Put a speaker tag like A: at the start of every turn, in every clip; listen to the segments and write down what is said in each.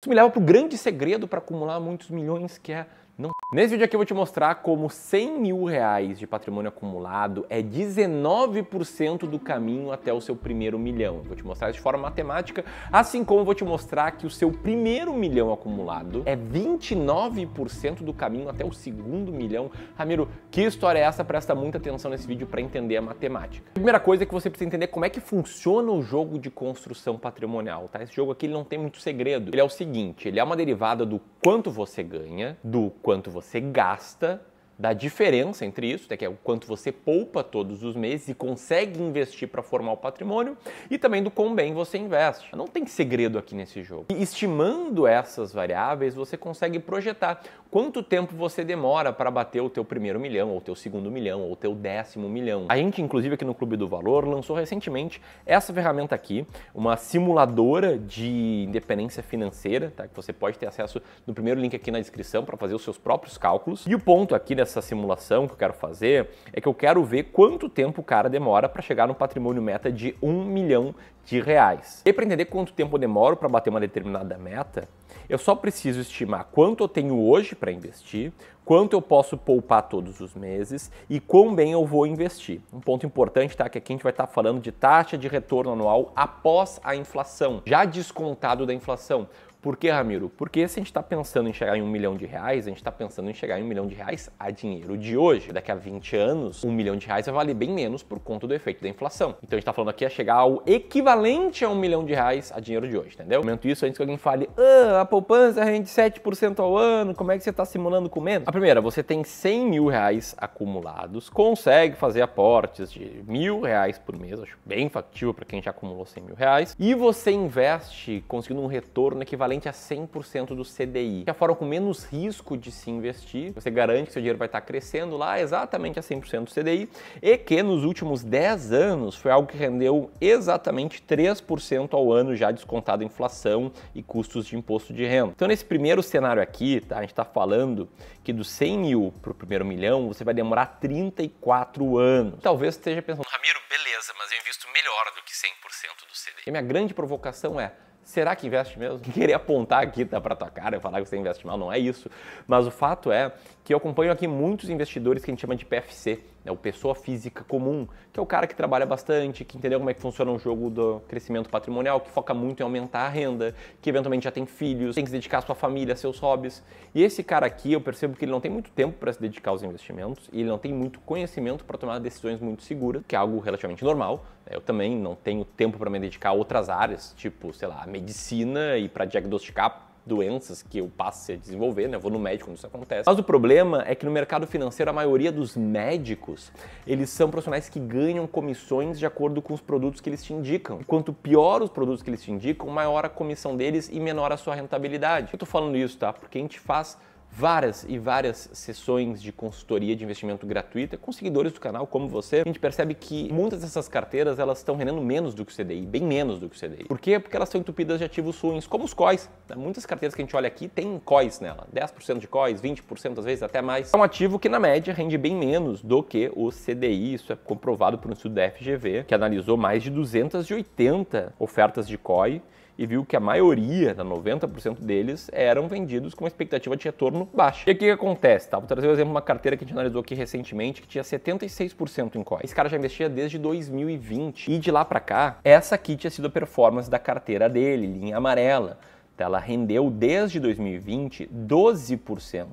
A: Isso me leva para o grande segredo para acumular muitos milhões, que é não Nesse vídeo aqui eu vou te mostrar como 100 mil reais de patrimônio acumulado é 19% do caminho até o seu primeiro milhão. Vou te mostrar de forma matemática, assim como vou te mostrar que o seu primeiro milhão acumulado é 29% do caminho até o segundo milhão. Ramiro, que história é essa? Presta muita atenção nesse vídeo para entender a matemática. A primeira coisa é que você precisa entender como é que funciona o jogo de construção patrimonial, tá? Esse jogo aqui ele não tem muito segredo. Ele é o seguinte, ele é uma derivada do quanto você ganha, do quanto você você gasta da diferença entre isso, que é o quanto você poupa todos os meses e consegue investir para formar o patrimônio, e também do quão bem você investe. Não tem segredo aqui nesse jogo. E estimando essas variáveis, você consegue projetar quanto tempo você demora para bater o teu primeiro milhão, ou teu segundo milhão, ou teu décimo milhão. A gente, inclusive, aqui no Clube do Valor, lançou recentemente essa ferramenta aqui, uma simuladora de independência financeira, tá? que você pode ter acesso no primeiro link aqui na descrição para fazer os seus próprios cálculos. E o ponto aqui dessa essa simulação que eu quero fazer é que eu quero ver quanto tempo o cara demora para chegar no patrimônio meta de um milhão de reais. E para entender quanto tempo eu demoro para bater uma determinada meta, eu só preciso estimar quanto eu tenho hoje para investir, quanto eu posso poupar todos os meses e quão bem eu vou investir. Um ponto importante tá que aqui a gente vai estar tá falando de taxa de retorno anual após a inflação, já descontado da inflação. Por que, Ramiro? Porque se a gente está pensando em chegar em um milhão de reais, a gente está pensando em chegar em um milhão de reais a dinheiro de hoje. Daqui a 20 anos, um milhão de reais vai valer bem menos por conta do efeito da inflação. Então a gente está falando aqui a é chegar ao equivalente a um milhão de reais a dinheiro de hoje, entendeu? Momento isso, antes que alguém fale, ah, a poupança rende 7% ao ano, como é que você está simulando com menos? A primeira, você tem 100 mil reais acumulados, consegue fazer aportes de mil reais por mês, acho bem factível para quem já acumulou 100 mil reais, e você investe conseguindo um retorno equivalente equivalente a 100% do CDI, que é a forma com menos risco de se investir. Você garante que seu dinheiro vai estar crescendo lá exatamente a 100% do CDI e que nos últimos 10 anos foi algo que rendeu exatamente 3% ao ano já descontado inflação e custos de imposto de renda. Então nesse primeiro cenário aqui, tá, a gente está falando que do 100 mil para o primeiro milhão você vai demorar 34 anos. Talvez esteja pensando, Ramiro, beleza, mas eu invisto melhor do que 100% do CDI. E minha grande provocação é será que investe mesmo? Querer apontar aqui tá, para tua cara e falar que você investe mal, não é isso. Mas o fato é que eu acompanho aqui muitos investidores que a gente chama de PFC, né, o pessoa física comum, que é o cara que trabalha bastante, que entendeu como é que funciona o jogo do crescimento patrimonial, que foca muito em aumentar a renda, que eventualmente já tem filhos, tem que se dedicar à sua família, a seus hobbies. E esse cara aqui, eu percebo que ele não tem muito tempo para se dedicar aos investimentos e ele não tem muito conhecimento para tomar decisões muito seguras, que é algo relativamente normal. É, eu também não tenho tempo para me dedicar a outras áreas, tipo, sei lá, medicina e para diagnosticar doenças que eu passe a desenvolver, né? Eu vou no médico quando isso acontece. Mas o problema é que no mercado financeiro a maioria dos médicos, eles são profissionais que ganham comissões de acordo com os produtos que eles te indicam. E quanto pior os produtos que eles te indicam, maior a comissão deles e menor a sua rentabilidade. Eu tô falando isso, tá? Porque a gente faz várias e várias sessões de consultoria de investimento gratuita com seguidores do canal como você, a gente percebe que muitas dessas carteiras elas estão rendendo menos do que o CDI, bem menos do que o CDI. Por quê? Porque elas são entupidas de ativos ruins, como os COIs. Né? Muitas carteiras que a gente olha aqui tem COIs nela, 10% de COIs, 20% às vezes até mais. É um ativo que na média rende bem menos do que o CDI, isso é comprovado por um estudo da FGV, que analisou mais de 280 ofertas de COI e viu que a maioria, 90% tá, deles, eram vendidos com uma expectativa de retorno baixa. E o que acontece? Tá? Vou trazer o um exemplo de uma carteira que a gente analisou aqui recentemente que tinha 76% em COI. Esse cara já investia desde 2020 e de lá para cá, essa aqui tinha sido a performance da carteira dele, linha amarela. Tá, ela rendeu desde 2020 12%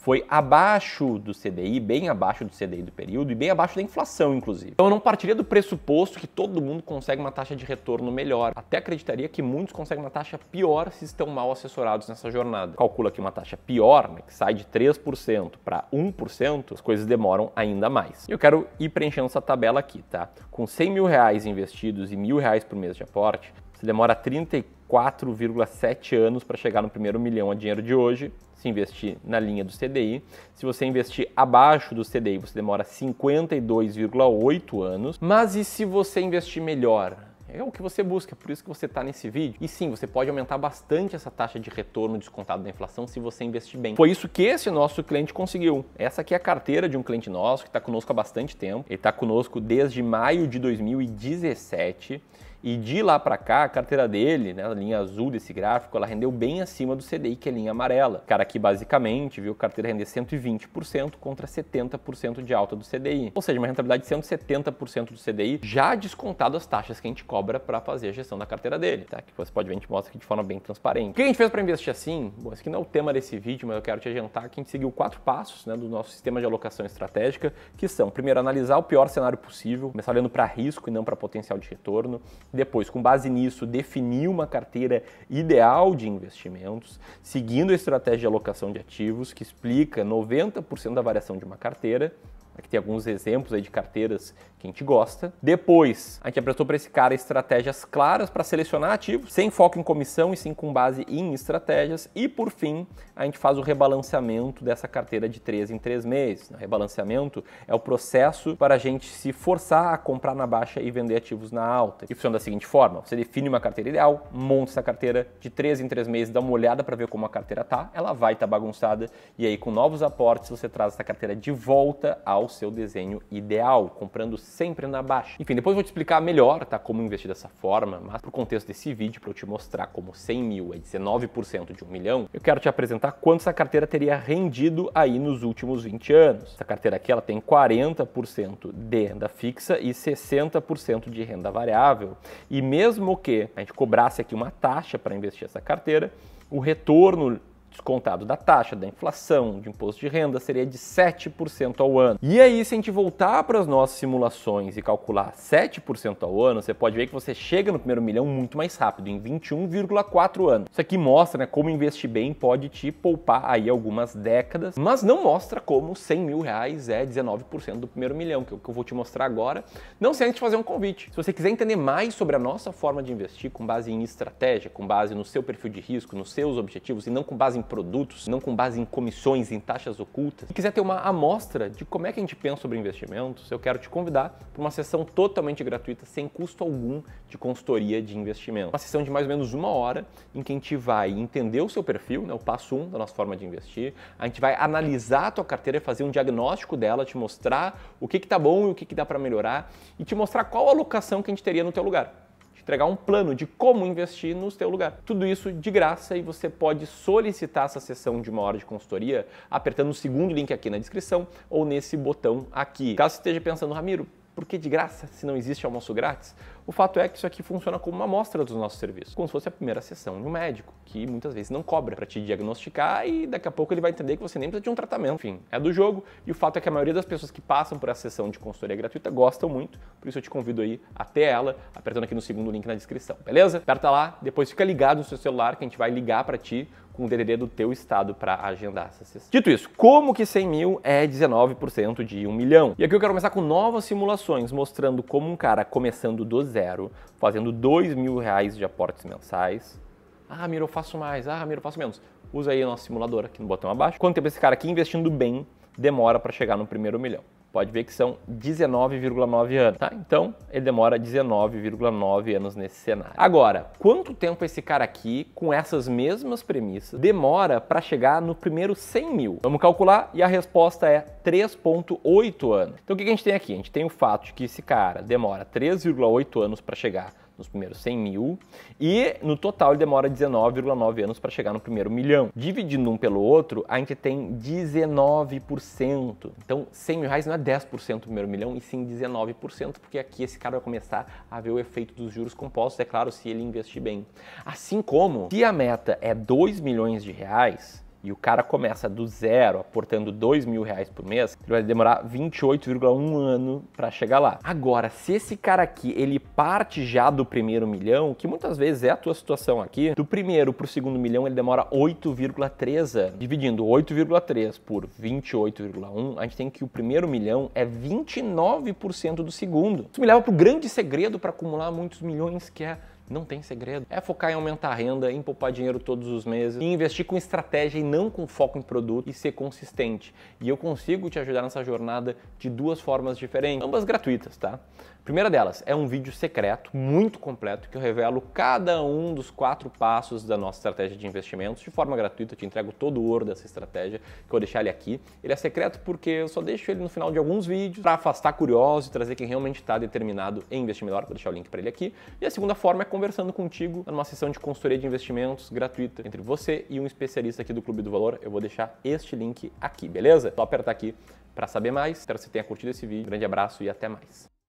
A: foi abaixo do CDI, bem abaixo do CDI do período e bem abaixo da inflação, inclusive. Então eu não partiria do pressuposto que todo mundo consegue uma taxa de retorno melhor. Até acreditaria que muitos conseguem uma taxa pior se estão mal assessorados nessa jornada. Calcula que uma taxa pior, né, que sai de 3% para 1%, as coisas demoram ainda mais. Eu quero ir preenchendo essa tabela aqui, tá? Com 100 mil reais investidos e mil reais por mês de aporte, você demora 34 4,7 anos para chegar no primeiro milhão a dinheiro de hoje, se investir na linha do CDI. Se você investir abaixo do CDI, você demora 52,8 anos. Mas e se você investir melhor? É o que você busca, é por isso que você está nesse vídeo. E sim, você pode aumentar bastante essa taxa de retorno descontado da inflação se você investir bem. Foi isso que esse nosso cliente conseguiu. Essa aqui é a carteira de um cliente nosso que está conosco há bastante tempo. Ele está conosco desde maio de 2017 e de lá para cá, a carteira dele, né, a linha azul desse gráfico, ela rendeu bem acima do CDI, que é a linha amarela. Cara, aqui basicamente viu a carteira render 120% contra 70% de alta do CDI. Ou seja, uma rentabilidade de 170% do CDI, já descontado as taxas que a gente cobra para fazer a gestão da carteira dele, tá? Que você pode ver, a gente mostra aqui de forma bem transparente. O que a gente fez para investir assim? Bom, esse aqui não é o tema desse vídeo, mas eu quero te adiantar que a gente seguiu quatro passos né, do nosso sistema de alocação estratégica, que são, primeiro, analisar o pior cenário possível, começar olhando para risco e não para potencial de retorno. Depois, com base nisso, definir uma carteira ideal de investimentos, seguindo a estratégia de alocação de ativos, que explica 90% da variação de uma carteira, Aqui tem alguns exemplos aí de carteiras que a gente gosta. Depois, a gente apresentou para esse cara estratégias claras para selecionar ativos, sem foco em comissão e sim com base em estratégias. E por fim, a gente faz o rebalanceamento dessa carteira de 3 em 3 meses. O né? rebalanceamento é o processo para a gente se forçar a comprar na baixa e vender ativos na alta. E funciona da seguinte forma: você define uma carteira ideal, monta essa carteira de 3 em 3 meses, dá uma olhada para ver como a carteira tá, ela vai estar tá bagunçada e aí com novos aportes você traz essa carteira de volta ao seu desenho ideal, comprando sempre na baixa. Enfim, depois vou te explicar melhor, tá? Como investir dessa forma, mas para o contexto desse vídeo, para eu te mostrar como 100 mil é 19% de 1 milhão, eu quero te apresentar quanto essa carteira teria rendido aí nos últimos 20 anos. Essa carteira aqui, ela tem 40% de renda fixa e 60% de renda variável. E mesmo que a gente cobrasse aqui uma taxa para investir essa carteira, o retorno descontado da taxa, da inflação, de imposto de renda, seria de 7% ao ano. E aí, se a gente voltar para as nossas simulações e calcular 7% ao ano, você pode ver que você chega no primeiro milhão muito mais rápido, em 21,4 anos. Isso aqui mostra né, como investir bem pode te poupar aí algumas décadas, mas não mostra como 100 mil reais é 19% do primeiro milhão, que é o que eu vou te mostrar agora. Não sei antes de fazer um convite. Se você quiser entender mais sobre a nossa forma de investir com base em estratégia, com base no seu perfil de risco, nos seus objetivos e não com base em produtos, não com base em comissões, em taxas ocultas, e quiser ter uma amostra de como é que a gente pensa sobre investimentos, eu quero te convidar para uma sessão totalmente gratuita, sem custo algum, de consultoria de investimento. Uma sessão de mais ou menos uma hora, em que a gente vai entender o seu perfil, né, o passo 1 um da nossa forma de investir, a gente vai analisar a tua carteira, fazer um diagnóstico dela, te mostrar o que está bom e o que, que dá para melhorar, e te mostrar qual alocação que a gente teria no teu lugar entregar um plano de como investir no seu lugar. Tudo isso de graça e você pode solicitar essa sessão de uma hora de consultoria apertando o segundo link aqui na descrição ou nesse botão aqui. Caso esteja pensando, Ramiro, porque de graça, se não existe almoço grátis, o fato é que isso aqui funciona como uma amostra dos nossos serviços, como se fosse a primeira sessão de um médico, que muitas vezes não cobra para te diagnosticar e daqui a pouco ele vai entender que você nem precisa de um tratamento. Enfim, é do jogo e o fato é que a maioria das pessoas que passam por essa sessão de consultoria gratuita gostam muito, por isso eu te convido aí até ela, apertando aqui no segundo link na descrição, beleza? Aperta lá, depois fica ligado no seu celular que a gente vai ligar para ti com o DDD do teu estado para agendar essa sessão. Dito isso, como que 100 mil é 19% de 1 milhão? E aqui eu quero começar com novas simulações mostrando como um cara começando do zero, fazendo 2 mil reais de aportes mensais. Ah, Miro, eu faço mais. Ah, Miro, eu faço menos. Usa aí o nosso simulador aqui no botão abaixo. Quanto tempo esse cara aqui investindo bem demora para chegar no primeiro milhão? pode ver que são 19,9 anos, tá? Então, ele demora 19,9 anos nesse cenário. Agora, quanto tempo esse cara aqui, com essas mesmas premissas, demora para chegar no primeiro 100 mil? Vamos calcular e a resposta é 3,8 anos. Então, o que a gente tem aqui? A gente tem o fato de que esse cara demora 3,8 anos para chegar nos primeiros 100 mil, e no total ele demora 19,9 anos para chegar no primeiro milhão. Dividindo um pelo outro, a gente tem 19%. Então, 100 mil reais não é 10% do primeiro milhão, e sim 19%, porque aqui esse cara vai começar a ver o efeito dos juros compostos, é claro, se ele investir bem. Assim como, se a meta é 2 milhões de reais, e o cara começa do zero, aportando dois mil reais por mês, ele vai demorar 28,1 ano para chegar lá. Agora, se esse cara aqui, ele parte já do primeiro milhão, que muitas vezes é a tua situação aqui, do primeiro para o segundo milhão ele demora 8,3 anos. Dividindo 8,3 por 28,1, a gente tem que o primeiro milhão é 29% do segundo. Isso me leva para o grande segredo para acumular muitos milhões, que é não tem segredo. É focar em aumentar a renda, em poupar dinheiro todos os meses, em investir com estratégia e não com foco em produto e ser consistente. E eu consigo te ajudar nessa jornada de duas formas diferentes, ambas gratuitas, tá? primeira delas é um vídeo secreto, muito completo, que eu revelo cada um dos quatro passos da nossa estratégia de investimentos de forma gratuita. Eu te entrego todo o ouro dessa estratégia, que eu vou deixar ele aqui. Ele é secreto porque eu só deixo ele no final de alguns vídeos para afastar curiosos e trazer quem realmente está determinado em investir melhor. Vou deixar o link para ele aqui. E a segunda forma é conversando contigo numa sessão de consultoria de investimentos gratuita entre você e um especialista aqui do Clube do Valor. Eu vou deixar este link aqui, beleza? Só apertar aqui para saber mais. Espero que você tenha curtido esse vídeo. Grande abraço e até mais.